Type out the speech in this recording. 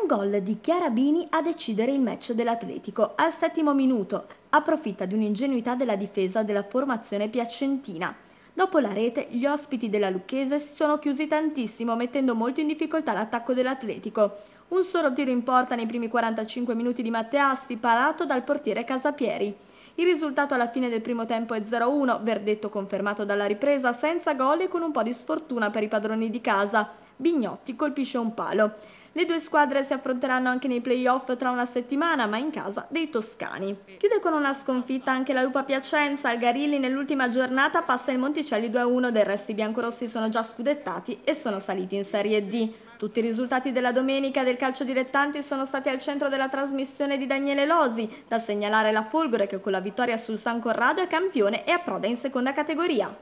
un gol di Chiarabini a decidere il match dell'Atletico. Al settimo minuto approfitta di un'ingenuità della difesa della formazione piacentina. Dopo la rete, gli ospiti della Lucchese si sono chiusi tantissimo, mettendo molto in difficoltà l'attacco dell'Atletico. Un solo tiro in porta nei primi 45 minuti di Matteassi, parato dal portiere Casapieri. Il risultato alla fine del primo tempo è 0-1, verdetto confermato dalla ripresa, senza gol e con un po' di sfortuna per i padroni di casa. Bignotti colpisce un palo. Le due squadre si affronteranno anche nei playoff tra una settimana, ma in casa dei toscani. Chiude con una sconfitta anche la Lupa Piacenza. Al Garilli nell'ultima giornata passa il Monticelli 2-1, del resto i biancorossi sono già scudettati e sono saliti in Serie D. Tutti i risultati della domenica del calcio dilettanti sono stati al centro della trasmissione di Daniele Losi, da segnalare la Folgore che con la vittoria sul San Corrado è campione e approda in seconda categoria.